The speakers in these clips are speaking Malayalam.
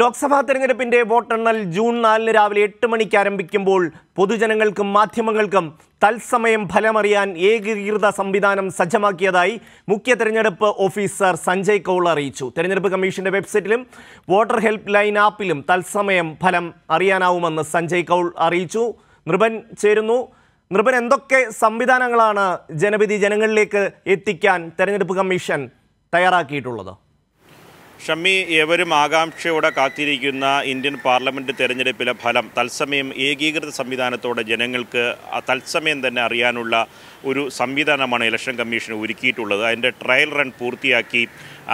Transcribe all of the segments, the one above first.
ലോക്സഭാ തെരഞ്ഞെടുപ്പിന്റെ വോട്ടെണ്ണൽ ജൂൺ നാലിന് രാവിലെ എട്ട് മണിക്ക് ആരംഭിക്കുമ്പോൾ പൊതുജനങ്ങൾക്കും മാധ്യമങ്ങൾക്കും തത്സമയം ഫലമറിയാൻ ഏകീകൃത സംവിധാനം സജ്ജമാക്കിയതായി മുഖ്യ തെരഞ്ഞെടുപ്പ് ഓഫീസർ സഞ്ജയ് കൗൾ അറിയിച്ചു തെരഞ്ഞെടുപ്പ് കമ്മീഷന്റെ വെബ്സൈറ്റിലും വോട്ടർ ഹെൽപ്പ് ലൈൻ ആപ്പിലും തത്സമയം ഫലം അറിയാനാവുമെന്ന് സഞ്ജയ് കൗൾ അറിയിച്ചു നൃപൻ ചേരുന്നു നൃപൻ എന്തൊക്കെ സംവിധാനങ്ങളാണ് ജനവിധി ജനങ്ങളിലേക്ക് എത്തിക്കാൻ തെരഞ്ഞെടുപ്പ് കമ്മീഷൻ തയ്യാറാക്കിയിട്ടുള്ളത് ഷമ്മി ഏവരും ആകാംക്ഷയോടെ കാത്തിരിക്കുന്ന ഇന്ത്യൻ പാർലമെൻറ്റ് തെരഞ്ഞെടുപ്പിലെ ഫലം തത്സമയം ഏകീകൃത സംവിധാനത്തോടെ ജനങ്ങൾക്ക് തത്സമയം തന്നെ അറിയാനുള്ള ഒരു സംവിധാനമാണ് ഇലക്ഷൻ കമ്മീഷൻ ഒരുക്കിയിട്ടുള്ളത് അതിൻ്റെ ട്രയൽ റൺ പൂർത്തിയാക്കി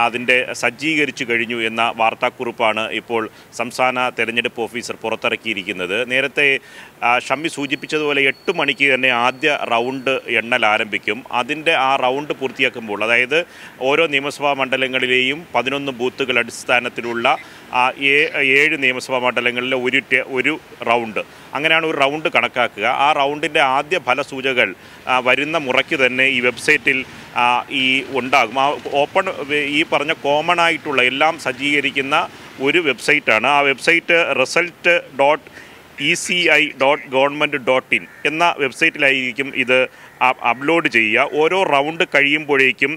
അതിൻ്റെ സജ്ജീകരിച്ചു കഴിഞ്ഞു എന്ന വാർത്താക്കുറിപ്പാണ് ഇപ്പോൾ സംസ്ഥാന തെരഞ്ഞെടുപ്പ് ഓഫീസർ പുറത്തിറക്കിയിരിക്കുന്നത് നേരത്തെ ഷമ്മി സൂചിപ്പിച്ചതുപോലെ എട്ട് മണിക്ക് തന്നെ ആദ്യ റൗണ്ട് എണ്ണൽ ആരംഭിക്കും അതിൻ്റെ ആ റൗണ്ട് പൂർത്തിയാക്കുമ്പോൾ അതായത് ഓരോ നിയമസഭാ മണ്ഡലങ്ങളിലെയും പതിനൊന്ന് ബൂത്തുകൾ അടിസ്ഥാനത്തിലുള്ള ഏഴ് നിയമസഭാ മണ്ഡലങ്ങളിൽ ഒരു ഒരു റൗണ്ട് അങ്ങനെയാണ് ഒരു റൗണ്ട് കണക്കാക്കുക ആ റൗണ്ടിൻ്റെ ആദ്യ ഫലസൂചകൾ വരുന്ന മുറയ്ക്ക് തന്നെ ഈ വെബ്സൈറ്റിൽ ഈ ഉണ്ടാകും ആ ഓപ്പൺ ഈ പറഞ്ഞ കോമൺ ആയിട്ടുള്ള എല്ലാം സജ്ജീകരിക്കുന്ന ഒരു വെബ്സൈറ്റാണ് ആ website result dot E C I dot government dot in എന്ന വെബ്സൈറ്റിലായിരിക്കും ഇത് അപ്ലോഡ് ചെയ്യുക ഓരോ റൗണ്ട് കഴിയുമ്പോഴേക്കും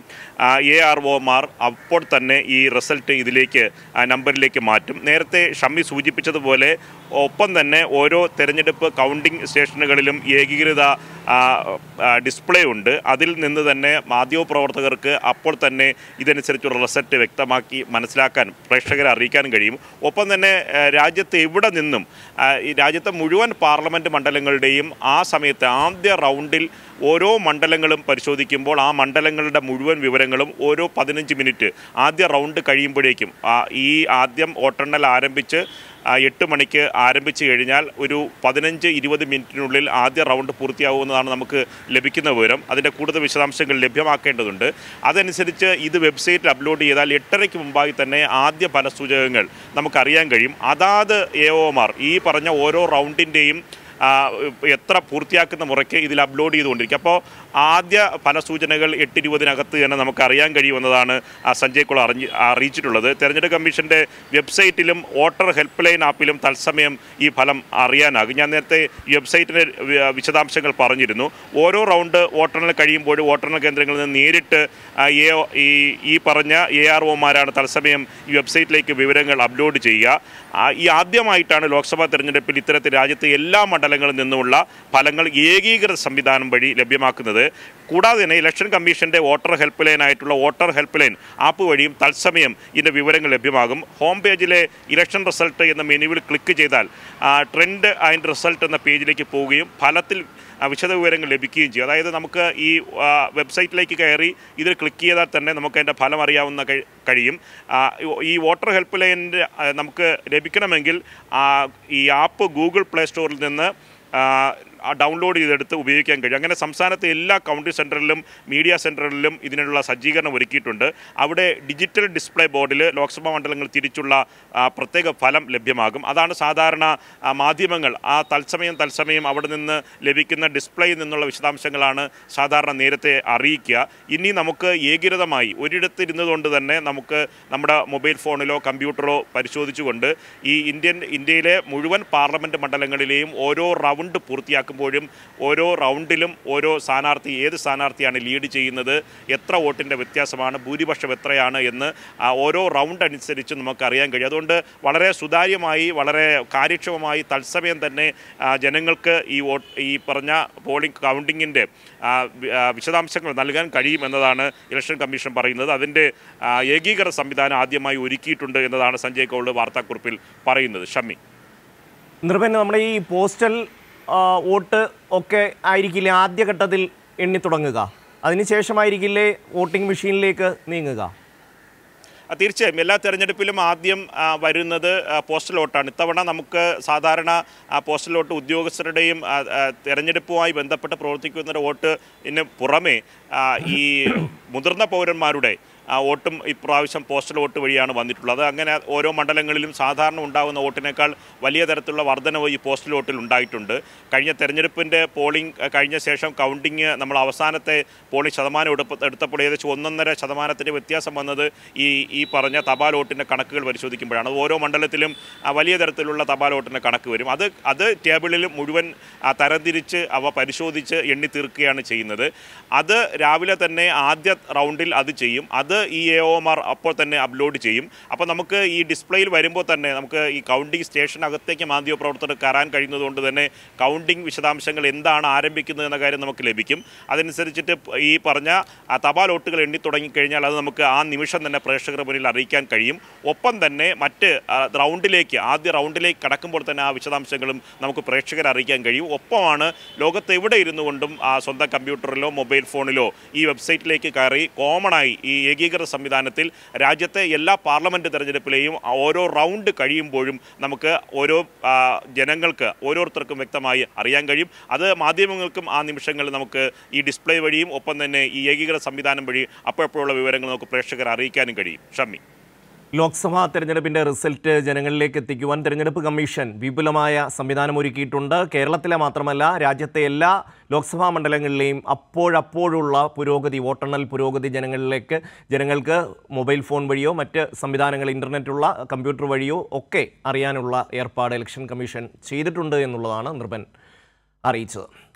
എ ആർ ഒമാർ അപ്പോൾ തന്നെ ഈ റിസൾട്ട് ഇതിലേക്ക് നമ്പറിലേക്ക് മാറ്റും നേരത്തെ ഷമ്മി സൂചിപ്പിച്ചതുപോലെ ഒപ്പം തന്നെ ഓരോ തെരഞ്ഞെടുപ്പ് കൗണ്ടിംഗ് സ്റ്റേഷനുകളിലും ഏകീകൃത ഡിസ്പ്ലേ ഉണ്ട് അതിൽ നിന്ന് തന്നെ മാധ്യമപ്രവർത്തകർക്ക് അപ്പോൾ തന്നെ ഇതനുസരിച്ചുള്ള റിസൾട്ട് വ്യക്തമാക്കി മനസ്സിലാക്കാൻ പ്രേക്ഷകരെ അറിയിക്കാനും കഴിയും ഒപ്പം തന്നെ രാജ്യത്ത് എവിടെ നിന്നും രാജ്യത്തെ മുഴുവൻ പാർലമെൻറ്റ് മണ്ഡലങ്ങളുടെയും ആ സമയത്ത് ആദ്യ റൗണ്ടിൽ ഓരോ മണ്ഡലങ്ങളും പരിശോധിക്കുമ്പോൾ ആ മണ്ഡലങ്ങളുടെ മുഴുവൻ വിവരങ്ങളും ഓരോ പതിനഞ്ച് മിനിറ്റ് ആദ്യ റൗണ്ട് കഴിയുമ്പോഴേക്കും ഈ ആദ്യം വോട്ടെണ്ണൽ ആരംഭിച്ച് എട്ട് മണിക്ക് ആരംഭിച്ചു കഴിഞ്ഞാൽ ഒരു പതിനഞ്ച് ഇരുപത് മിനിറ്റിനുള്ളിൽ ആദ്യ റൗണ്ട് പൂർത്തിയാവുമെന്നതാണ് നമുക്ക് ലഭിക്കുന്ന വിവരം അതിൻ്റെ കൂടുതൽ വിശദാംശങ്ങൾ ലഭ്യമാക്കേണ്ടതുണ്ട് അതനുസരിച്ച് ഇത് വെബ്സൈറ്റിൽ അപ്ലോഡ് ചെയ്താൽ എട്ടരയ്ക്ക് മുമ്പായി തന്നെ ആദ്യ ഫലസൂചകങ്ങൾ നമുക്കറിയാൻ കഴിയും അതാത് എ ഈ പറഞ്ഞ ഓരോ റൗണ്ടിൻ്റെയും എത്ര പൂർത്തിയാക്കുന്ന മുറയ്ക്ക് ഇതിൽ അപ്ലോഡ് ചെയ്തുകൊണ്ടിരിക്കും അപ്പോൾ ആദ്യ പല സൂചനകൾ എട്ടിരുപതിനകത്ത് തന്നെ നമുക്ക് അറിയാൻ കഴിയുമെന്നതാണ് സഞ്ജയ് കുള അറിഞ്ഞ് അറിയിച്ചിട്ടുള്ളത് തെരഞ്ഞെടുപ്പ് കമ്മീഷൻ്റെ വെബ്സൈറ്റിലും വോട്ടർ ഹെൽപ്പ് ലൈൻ ആപ്പിലും തത്സമയം ഈ ഫലം അറിയാനാകും ഞാൻ നേരത്തെ വെബ്സൈറ്റിൻ്റെ വിശദാംശങ്ങൾ പറഞ്ഞിരുന്നു ഓരോ റൗണ്ട് വോട്ടെണ്ണൽ കഴിയുമ്പോൾ വോട്ടെണ്ണൽ കേന്ദ്രങ്ങളിൽ നിന്ന് നേരിട്ട് എ ഈ ഈ പറഞ്ഞ എ ആർ ഒമാരാണ് തത്സമയം ഈ വെബ്സൈറ്റിലേക്ക് വിവരങ്ങൾ അപ്ലോഡ് ചെയ്യുക ഈ ആദ്യമായിട്ടാണ് ലോക്സഭാ തെരഞ്ഞെടുപ്പിൽ ഇത്തരത്തിൽ രാജ്യത്തെ എല്ലാ മണ്ഡലങ്ങളിൽ നിന്നുമുള്ള ഫലങ്ങൾ ഏകീകൃത സംവിധാനം വഴി ലഭ്യമാക്കുന്നത് കൂടാതെ തന്നെ ഇലക്ഷൻ കമ്മീഷൻ്റെ വോട്ടർ ഹെൽപ്പ് ലൈൻ ആയിട്ടുള്ള വോട്ടർ ഹെൽപ്പ് ലൈൻ ആപ്പ് വഴിയും തത്സമയം ഇതിൻ്റെ വിവരങ്ങൾ ലഭ്യമാകും ഹോം പേജിലെ ഇലക്ഷൻ റിസൾട്ട് എന്ന മെനുവിൽ ക്ലിക്ക് ചെയ്താൽ ട്രെൻഡ് ആൻഡ് റിസൾട്ട് എന്ന പേജിലേക്ക് പോവുകയും ഫലത്തിൽ വിശദ വിവരങ്ങൾ ലഭിക്കുകയും ചെയ്യും അതായത് നമുക്ക് ഈ വെബ്സൈറ്റിലേക്ക് കയറി ഇതിൽ ക്ലിക്ക് ചെയ്താൽ തന്നെ നമുക്ക് അതിൻ്റെ ഫലം അറിയാവുന്ന കഴിയും ഈ വോട്ടർ ഹെൽപ്പ് ലൈനിൻ്റെ നമുക്ക് ലഭിക്കണമെങ്കിൽ ഈ ആപ്പ് ഗൂഗിൾ പ്ലേ സ്റ്റോറിൽ നിന്ന് ഡൗൺലോഡ് ചെയ്തെടുത്ത് ഉപയോഗിക്കാൻ കഴിയും അങ്ങനെ സംസ്ഥാനത്തെ എല്ലാ കൗണ്ടി സെൻറ്ററിലും മീഡിയ സെൻറ്ററിലും ഇതിനുള്ള സജ്ജീകരണം ഒരുക്കിയിട്ടുണ്ട് അവിടെ ഡിജിറ്റൽ ഡിസ്പ്ലേ ബോർഡിൽ ലോക്സഭാ മണ്ഡലങ്ങൾ തിരിച്ചുള്ള പ്രത്യേക ഫലം ലഭ്യമാകും അതാണ് സാധാരണ മാധ്യമങ്ങൾ ആ തത്സമയം തത്സമയം അവിടെ നിന്ന് ലഭിക്കുന്ന ഡിസ്പ്ലേയിൽ നിന്നുള്ള വിശദാംശങ്ങളാണ് സാധാരണ നേരത്തെ അറിയിക്കുക ഇനി നമുക്ക് ഏകീകൃതമായി ഇരുന്നതുകൊണ്ട് തന്നെ നമുക്ക് നമ്മുടെ മൊബൈൽ ഫോണിലോ കമ്പ്യൂട്ടറോ പരിശോധിച്ചുകൊണ്ട് ഈ ഇന്ത്യൻ ഇന്ത്യയിലെ മുഴുവൻ പാർലമെൻറ്റ് മണ്ഡലങ്ങളിലെയും ഓരോ റൗണ്ട് പൂർത്തിയാക്കും നോക്കുമ്പോഴും ഓരോ റൗണ്ടിലും ഓരോ സ്ഥാനാർത്ഥി ഏത് സ്ഥാനാർത്ഥിയാണ് ലീഡ് ചെയ്യുന്നത് എത്ര വോട്ടിൻ്റെ വ്യത്യാസമാണ് ഭൂരിപക്ഷം എത്രയാണ് എന്ന് ഓരോ റൗണ്ട് അനുസരിച്ച് നമുക്കറിയാൻ കഴിയും അതുകൊണ്ട് വളരെ സുതാര്യമായി വളരെ കാര്യക്ഷമമായി തത്സമയം തന്നെ ജനങ്ങൾക്ക് ഈ വോട്ട് ഈ പറഞ്ഞ പോളിംഗ് കൗണ്ടിങ്ങിൻ്റെ വിശദാംശങ്ങൾ നൽകാൻ കഴിയും എന്നതാണ് ഇലക്ഷൻ കമ്മീഷൻ പറയുന്നത് അതിൻ്റെ ഏകീകൃത സംവിധാനം ആദ്യമായി ഒരുക്കിയിട്ടുണ്ട് എന്നതാണ് സഞ്ജയ് കൗൾ വാർത്താക്കുറിപ്പിൽ പറയുന്നത് ഷമ്മി നിർഭൻ നമ്മുടെ ഈ പോസ്റ്റൽ വോട്ട് ഒക്കെ ആയിരിക്കില്ലേ ആദ്യഘട്ടത്തിൽ എണ്ണി തുടങ്ങുക അതിനുശേഷമായിരിക്കില്ലേ വോട്ടിംഗ് മെഷീനിലേക്ക് നീങ്ങുക തീർച്ചയായും എല്ലാ തെരഞ്ഞെടുപ്പിലും ആദ്യം വരുന്നത് പോസ്റ്റൽ വോട്ടാണ് ഇത്തവണ നമുക്ക് സാധാരണ പോസ്റ്റൽ വോട്ട് ഉദ്യോഗസ്ഥരുടെയും തെരഞ്ഞെടുപ്പുമായി ബന്ധപ്പെട്ട് പ്രവർത്തിക്കുന്നവരുടെ വോട്ട് ഇന്ന് പുറമേ ഈ മുതിർന്ന പൗരന്മാരുടെ വോട്ടും ഇപ്രാവശ്യം പോസ്റ്റൽ വോട്ട് വഴിയാണ് വന്നിട്ടുള്ളത് അങ്ങനെ ഓരോ മണ്ഡലങ്ങളിലും സാധാരണ ഉണ്ടാകുന്ന വോട്ടിനേക്കാൾ വലിയ തരത്തിലുള്ള വർധനവ് ഈ പോസ്റ്റൽ വോട്ടിൽ ഉണ്ടായിട്ടുണ്ട് കഴിഞ്ഞ തെരഞ്ഞെടുപ്പിൻ്റെ പോളിംഗ് കഴിഞ്ഞ ശേഷം കൗണ്ടിങ് നമ്മൾ അവസാനത്തെ പോളിംഗ് ശതമാനം എടുപ്പ് എടുത്തപ്പോൾ ഏകദേശം ഒന്നൊന്നര ശതമാനത്തിൻ്റെ വ്യത്യാസം വന്നത് ഈ ഈ പറഞ്ഞ തപാൽ വോട്ടിൻ്റെ കണക്കുകൾ പരിശോധിക്കുമ്പോഴാണ് അത് ഓരോ മണ്ഡലത്തിലും വലിയ തരത്തിലുള്ള തപാൽ വോട്ടിൻ്റെ കണക്ക് വരും അത് അത് ടേബിളിൽ മുഴുവൻ തരംതിരിച്ച് അവ പരിശോധിച്ച് എണ്ണി തീർക്കുകയാണ് ചെയ്യുന്നത് അത് രാവിലെ തന്നെ ആദ്യ റൗണ്ടിൽ അത് ചെയ്യും അത് ഈ എ ഒമാർ അപ്പോൾ തന്നെ അപ്ലോഡ് ചെയ്യും അപ്പോൾ നമുക്ക് ഈ ഡിസ്പ്ലേയിൽ വരുമ്പോൾ തന്നെ നമുക്ക് ഈ കൗണ്ടിങ് സ്റ്റേഷനകത്തേക്ക് മാധ്യമപ്രവർത്തകർ കയറാൻ കഴിയുന്നതുകൊണ്ട് തന്നെ കൗണ്ടിങ് വിശദാംശങ്ങൾ എന്താണ് ആരംഭിക്കുന്നത് എന്ന കാര്യം നമുക്ക് ലഭിക്കും അതനുസരിച്ചിട്ട് ഈ പറഞ്ഞ തപാൽ വോട്ടുകൾ എണ്ണി തുടങ്ങിക്കഴിഞ്ഞാൽ അത് നമുക്ക് ആ നിമിഷം തന്നെ പ്രേക്ഷകരുടെ മുന്നിൽ അറിയിക്കാൻ കഴിയും ഒപ്പം തന്നെ മറ്റ് റൗണ്ടിലേക്ക് ആദ്യ റൗണ്ടിലേക്ക് കടക്കുമ്പോൾ തന്നെ ആ വിശദാംശങ്ങളും നമുക്ക് പ്രേക്ഷകരെ അറിയിക്കാൻ കഴിയും ഒപ്പമാണ് ലോകത്ത് എവിടെ ഇരുന്നുകൊണ്ടും സ്വന്തം കമ്പ്യൂട്ടറിലോ മൊബൈൽ ഫോണിലോ ഈ വെബ്സൈറ്റിലേക്ക് കയറി കോമണായി ഈ ഏകീ ഏകീകൃത സംവിധാനത്തിൽ രാജ്യത്തെ എല്ലാ പാർലമെൻറ്റ് തെരഞ്ഞെടുപ്പിലെയും ഓരോ റൗണ്ട് കഴിയുമ്പോഴും നമുക്ക് ഓരോ ജനങ്ങൾക്ക് ഓരോരുത്തർക്കും വ്യക്തമായി അറിയാൻ കഴിയും അത് മാധ്യമങ്ങൾക്കും ആ നിമിഷങ്ങളിൽ നമുക്ക് ഈ ഡിസ്പ്ലേ വഴിയും ഒപ്പം തന്നെ ഈ ഏകീകൃത സംവിധാനം വഴി അപ്പോഴപ്പോഴുള്ള വിവരങ്ങൾ നമുക്ക് പ്രേക്ഷകരെ അറിയിക്കാനും കഴിയും ഷമ്മി ലോക്സഭാ തെരഞ്ഞെടുപ്പിന്റെ റിസൾട്ട് ജനങ്ങളിലേക്ക് എത്തിക്കുവാൻ തെരഞ്ഞെടുപ്പ് കമ്മീഷൻ വിപുലമായ സംവിധാനം ഒരുക്കിയിട്ടുണ്ട് കേരളത്തിലെ മാത്രമല്ല രാജ്യത്തെ എല്ലാ ലോക്സഭാ മണ്ഡലങ്ങളിലെയും അപ്പോഴപ്പോഴുള്ള പുരോഗതി വോട്ടെണ്ണൽ പുരോഗതി ജനങ്ങളിലേക്ക് ജനങ്ങൾക്ക് മൊബൈൽ ഫോൺ വഴിയോ മറ്റ് സംവിധാനങ്ങൾ ഇൻ്റർനെറ്റുള്ള കമ്പ്യൂട്ടർ വഴിയോ ഒക്കെ അറിയാനുള്ള ഏർപ്പാട് ഇലക്ഷൻ കമ്മീഷൻ ചെയ്തിട്ടുണ്ട് എന്നുള്ളതാണ് നിർഭൻ അറിയിച്ചത്